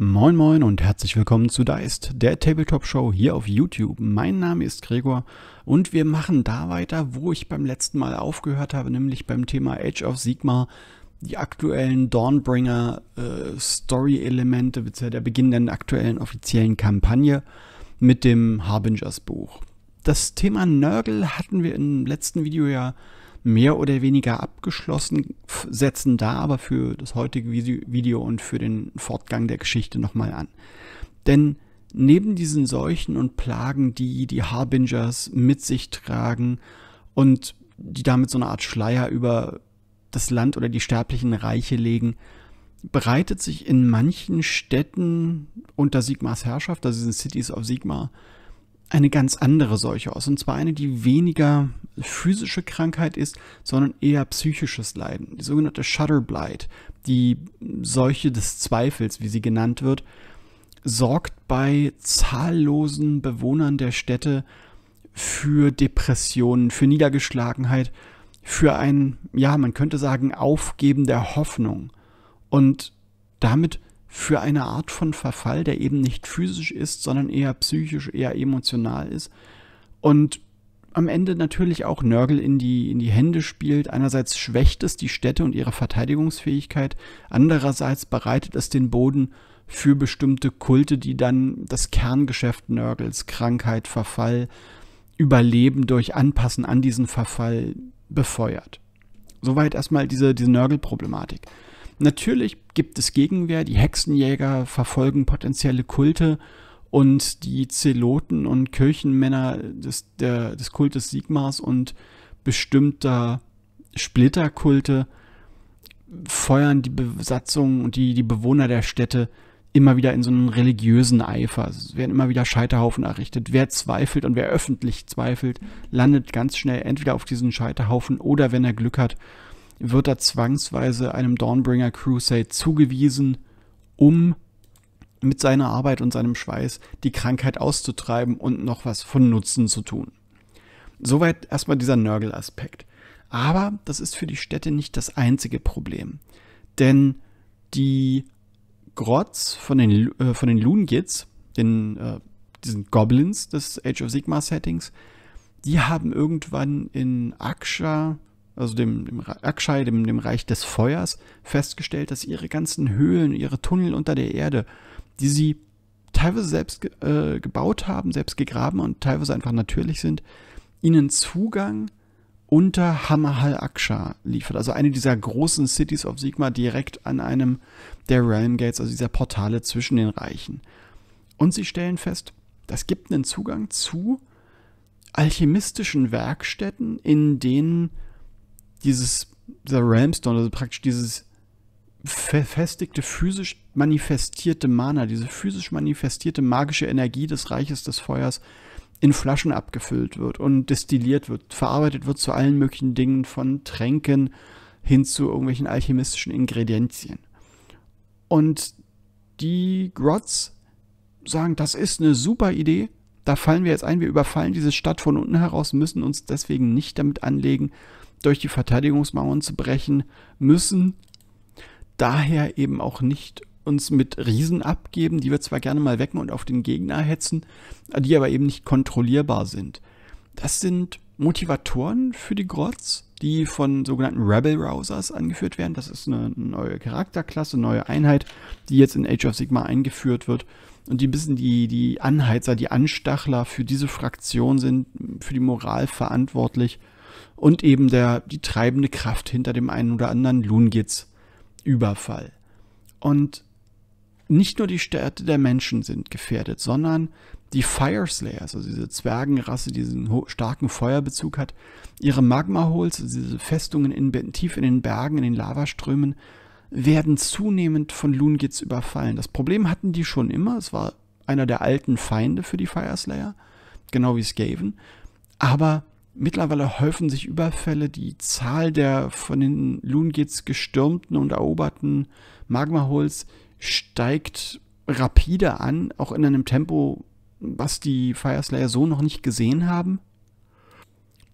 Moin moin und herzlich willkommen zu Deist, der Tabletop Show hier auf YouTube. Mein Name ist Gregor und wir machen da weiter, wo ich beim letzten Mal aufgehört habe, nämlich beim Thema Age of Sigma, die aktuellen Dawnbringer äh, Story Elemente, beziehungsweise der Beginn der aktuellen offiziellen Kampagne mit dem Harbingers Buch. Das Thema Nörgel hatten wir im letzten Video ja mehr oder weniger abgeschlossen, setzen da aber für das heutige Video und für den Fortgang der Geschichte nochmal an. Denn neben diesen Seuchen und Plagen, die die Harbingers mit sich tragen und die damit so eine Art Schleier über das Land oder die sterblichen Reiche legen, bereitet sich in manchen Städten unter Sigmas Herrschaft, also diesen Cities of Sigma, eine ganz andere Seuche aus. Und zwar eine, die weniger physische Krankheit ist, sondern eher psychisches Leiden. Die sogenannte Shutterblight, die Seuche des Zweifels, wie sie genannt wird, sorgt bei zahllosen Bewohnern der Städte für Depressionen, für Niedergeschlagenheit, für ein, ja, man könnte sagen, Aufgeben der Hoffnung. Und damit für eine Art von Verfall, der eben nicht physisch ist, sondern eher psychisch, eher emotional ist. Und am Ende natürlich auch Nörgel in die, in die Hände spielt. Einerseits schwächt es die Städte und ihre Verteidigungsfähigkeit, andererseits bereitet es den Boden für bestimmte Kulte, die dann das Kerngeschäft Nörgels, Krankheit, Verfall, Überleben durch Anpassen an diesen Verfall befeuert. Soweit erstmal diese, diese Nörgelproblematik. problematik Natürlich gibt es Gegenwehr, die Hexenjäger verfolgen potenzielle Kulte und die Zeloten und Kirchenmänner des, der, des Kultes Sigmas und bestimmter Splitterkulte feuern die Besatzung und die, die Bewohner der Städte immer wieder in so einem religiösen Eifer. Es werden immer wieder Scheiterhaufen errichtet. Wer zweifelt und wer öffentlich zweifelt, landet ganz schnell entweder auf diesen Scheiterhaufen oder, wenn er Glück hat, wird er zwangsweise einem Dawnbringer Crusade zugewiesen, um mit seiner Arbeit und seinem Schweiß die Krankheit auszutreiben und noch was von Nutzen zu tun. Soweit erstmal dieser Nörgelaspekt. Aber das ist für die Städte nicht das einzige Problem. Denn die Grotz von den, äh, von den Lungits, den, äh, diesen Goblins des Age of Sigma Settings, die haben irgendwann in Aksha also dem, dem Akshai, dem, dem Reich des Feuers, festgestellt, dass ihre ganzen Höhlen, ihre Tunnel unter der Erde, die sie teilweise selbst äh, gebaut haben, selbst gegraben und teilweise einfach natürlich sind, ihnen Zugang unter Hamahal Aksha liefert. Also eine dieser großen Cities of Sigma direkt an einem der Realm Gates, also dieser Portale zwischen den Reichen. Und sie stellen fest, das gibt einen Zugang zu alchemistischen Werkstätten, in denen dieses, dieser Ramstone, also praktisch dieses verfestigte, physisch manifestierte Mana, diese physisch manifestierte magische Energie des Reiches des Feuers in Flaschen abgefüllt wird und destilliert wird, verarbeitet wird zu allen möglichen Dingen, von Tränken hin zu irgendwelchen alchemistischen Ingredienzien. Und die Grots sagen, das ist eine super Idee, da fallen wir jetzt ein, wir überfallen diese Stadt von unten heraus, müssen uns deswegen nicht damit anlegen, durch die Verteidigungsmauern zu brechen, müssen daher eben auch nicht uns mit Riesen abgeben, die wir zwar gerne mal wecken und auf den Gegner hetzen, die aber eben nicht kontrollierbar sind. Das sind Motivatoren für die Grotz, die von sogenannten Rebel Rousers angeführt werden. Das ist eine neue Charakterklasse, neue Einheit, die jetzt in Age of Sigma eingeführt wird. Und die bisschen die, die Anheizer, die Anstachler für diese Fraktion sind, für die Moral verantwortlich und eben der, die treibende Kraft hinter dem einen oder anderen Lungitz-Überfall. Und nicht nur die Städte der Menschen sind gefährdet, sondern die Fireslayer, also diese Zwergenrasse, die diesen starken Feuerbezug hat, ihre Magmaholes, also diese Festungen in, tief in den Bergen, in den Lavaströmen, werden zunehmend von Lungits überfallen. Das Problem hatten die schon immer, es war einer der alten Feinde für die Fireslayer, genau wie Skaven, aber Mittlerweile häufen sich Überfälle, die Zahl der von den Loongits gestürmten und eroberten Magmaholes steigt rapide an, auch in einem Tempo, was die Fireslayer so noch nicht gesehen haben.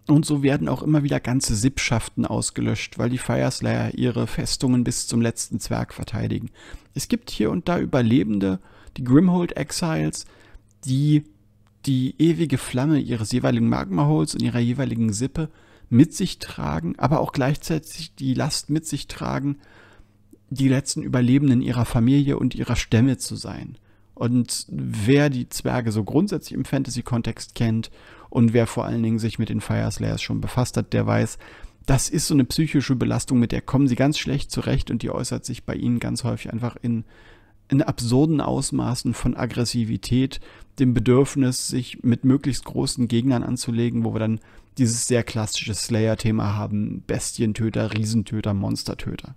Und so werden auch immer wieder ganze Sippschaften ausgelöscht, weil die Fireslayer ihre Festungen bis zum letzten Zwerg verteidigen. Es gibt hier und da Überlebende, die Grimhold Exiles, die die ewige Flamme ihres jeweiligen Magmaholes und ihrer jeweiligen Sippe mit sich tragen, aber auch gleichzeitig die Last mit sich tragen, die letzten Überlebenden ihrer Familie und ihrer Stämme zu sein. Und wer die Zwerge so grundsätzlich im Fantasy-Kontext kennt und wer vor allen Dingen sich mit den Fire Slayers schon befasst hat, der weiß, das ist so eine psychische Belastung, mit der kommen sie ganz schlecht zurecht und die äußert sich bei ihnen ganz häufig einfach in in absurden Ausmaßen von Aggressivität, dem Bedürfnis, sich mit möglichst großen Gegnern anzulegen, wo wir dann dieses sehr klassische Slayer-Thema haben, Bestientöter, Riesentöter, Monstertöter.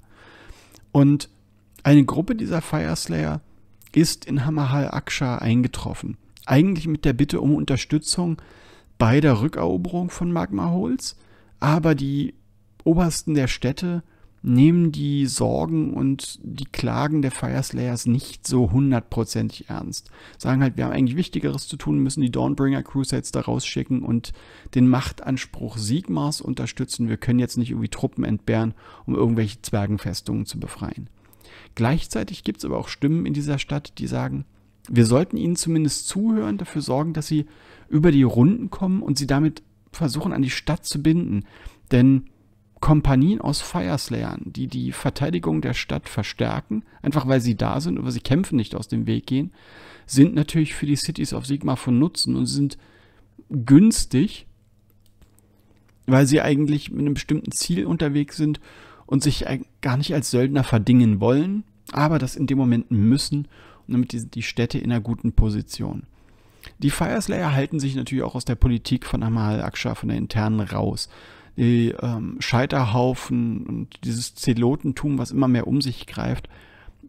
Und eine Gruppe dieser Fire Slayer ist in Hamahal Aksha eingetroffen. Eigentlich mit der Bitte um Unterstützung bei der Rückeroberung von Magma Holes, aber die Obersten der Städte nehmen die Sorgen und die Klagen der Fireslayers nicht so hundertprozentig ernst. Sagen halt, wir haben eigentlich Wichtigeres zu tun, müssen die Dawnbringer Crusades da rausschicken und den Machtanspruch Sigmas unterstützen. Wir können jetzt nicht irgendwie Truppen entbehren, um irgendwelche Zwergenfestungen zu befreien. Gleichzeitig gibt es aber auch Stimmen in dieser Stadt, die sagen, wir sollten ihnen zumindest zuhören, dafür sorgen, dass sie über die Runden kommen und sie damit versuchen, an die Stadt zu binden. Denn Kompanien aus Fireslayern, die die Verteidigung der Stadt verstärken, einfach weil sie da sind und weil sie kämpfen nicht aus dem Weg gehen, sind natürlich für die Cities of Sigma von Nutzen und sind günstig, weil sie eigentlich mit einem bestimmten Ziel unterwegs sind und sich gar nicht als Söldner verdingen wollen, aber das in dem Moment müssen und damit die Städte in einer guten Position. Die Fireslayer halten sich natürlich auch aus der Politik von Amal Aksha, von der internen raus die ähm, Scheiterhaufen und dieses Zelotentum, was immer mehr um sich greift,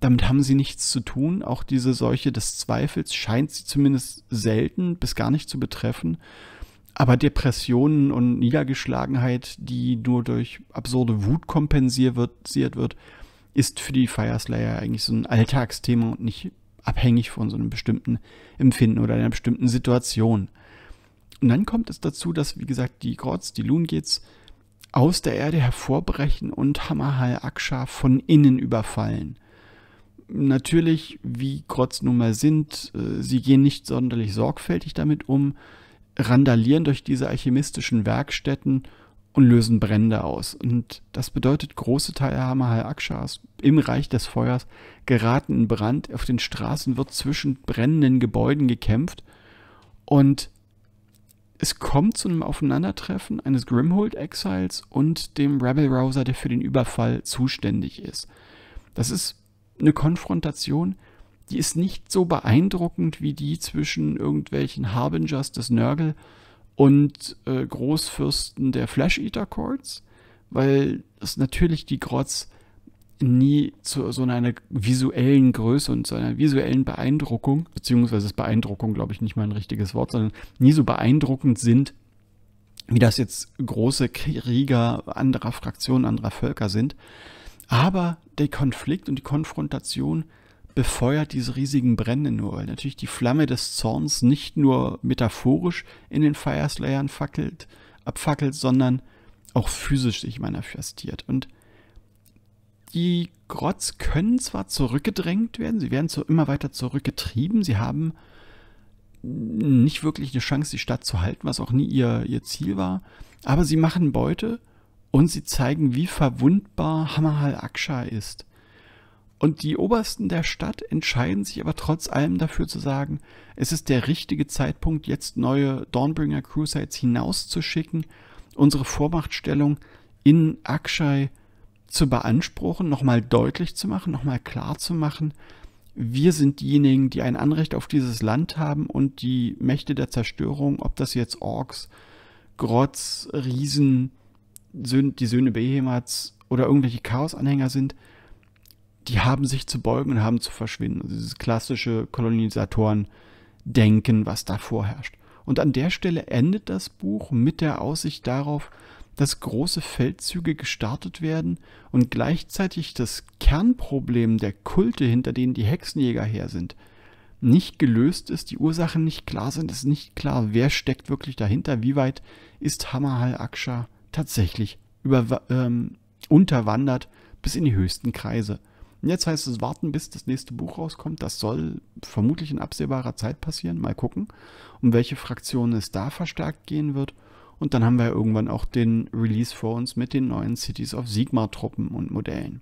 damit haben sie nichts zu tun. Auch diese Seuche des Zweifels scheint sie zumindest selten bis gar nicht zu betreffen. Aber Depressionen und Niedergeschlagenheit, die nur durch absurde Wut kompensiert wird, ist für die Fireslayer eigentlich so ein Alltagsthema und nicht abhängig von so einem bestimmten Empfinden oder einer bestimmten Situation. Und dann kommt es dazu, dass, wie gesagt, die Grots, die Lungits aus der Erde hervorbrechen und Hammerhal Aksha von innen überfallen. Natürlich, wie Grots nun mal sind, äh, sie gehen nicht sonderlich sorgfältig damit um, randalieren durch diese alchemistischen Werkstätten und lösen Brände aus. Und das bedeutet, große Teile Hamahal Akshas im Reich des Feuers geraten in Brand. Auf den Straßen wird zwischen brennenden Gebäuden gekämpft. Und es kommt zu einem Aufeinandertreffen eines Grimhold-Exiles und dem Rebel-Rouser, der für den Überfall zuständig ist. Das ist eine Konfrontation, die ist nicht so beeindruckend wie die zwischen irgendwelchen Harbingers des Nörgel und äh, Großfürsten der Flash Eater Courts, weil es natürlich die Grotz nie zu so einer visuellen Größe und zu einer visuellen Beeindruckung, beziehungsweise ist Beeindruckung, glaube ich, nicht mal ein richtiges Wort, sondern nie so beeindruckend sind, wie das jetzt große Krieger anderer Fraktionen, anderer Völker sind. Aber der Konflikt und die Konfrontation befeuert diese riesigen Brände nur, weil natürlich die Flamme des Zorns nicht nur metaphorisch in den Fireslayern fackelt, abfackelt, sondern auch physisch sich manifestiert. Und die Grotz können zwar zurückgedrängt werden, sie werden zu, immer weiter zurückgetrieben, sie haben nicht wirklich eine Chance, die Stadt zu halten, was auch nie ihr, ihr Ziel war, aber sie machen Beute und sie zeigen, wie verwundbar Hammerhal Aksha ist. Und die Obersten der Stadt entscheiden sich aber trotz allem dafür zu sagen, es ist der richtige Zeitpunkt, jetzt neue Dawnbringer Crusades hinauszuschicken, unsere Vormachtstellung in Akshay zu beanspruchen, nochmal deutlich zu machen, nochmal klar zu machen, wir sind diejenigen, die ein Anrecht auf dieses Land haben und die Mächte der Zerstörung, ob das jetzt Orks, Grotz, Riesen, die Söhne Behemats oder irgendwelche Chaosanhänger sind, die haben sich zu beugen und haben zu verschwinden. Also dieses klassische Kolonisatoren-Denken, was da vorherrscht. Und an der Stelle endet das Buch mit der Aussicht darauf, dass große Feldzüge gestartet werden und gleichzeitig das Kernproblem der Kulte, hinter denen die Hexenjäger her sind, nicht gelöst ist, die Ursachen nicht klar sind, es ist nicht klar, wer steckt wirklich dahinter, wie weit ist Hammerhal Aksha tatsächlich über, ähm, unterwandert bis in die höchsten Kreise. Und jetzt heißt es warten, bis das nächste Buch rauskommt. Das soll vermutlich in absehbarer Zeit passieren. Mal gucken, um welche Fraktion es da verstärkt gehen wird und dann haben wir irgendwann auch den Release vor uns mit den neuen Cities of Sigma-Truppen und Modellen.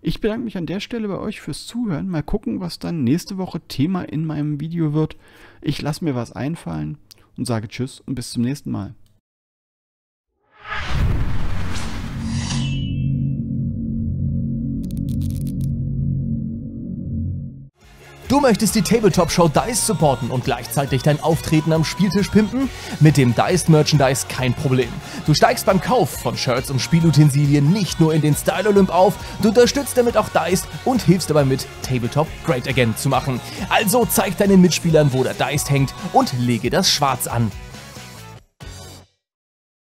Ich bedanke mich an der Stelle bei euch fürs Zuhören. Mal gucken, was dann nächste Woche Thema in meinem Video wird. Ich lasse mir was einfallen und sage Tschüss und bis zum nächsten Mal. Du möchtest die Tabletop-Show Dice supporten und gleichzeitig dein Auftreten am Spieltisch pimpen? Mit dem Dice Merchandise kein Problem. Du steigst beim Kauf von Shirts und Spielutensilien nicht nur in den Style Olymp auf, du unterstützt damit auch Dice und hilfst dabei mit, Tabletop Great Again zu machen. Also zeig deinen Mitspielern, wo der Dice hängt und lege das Schwarz an.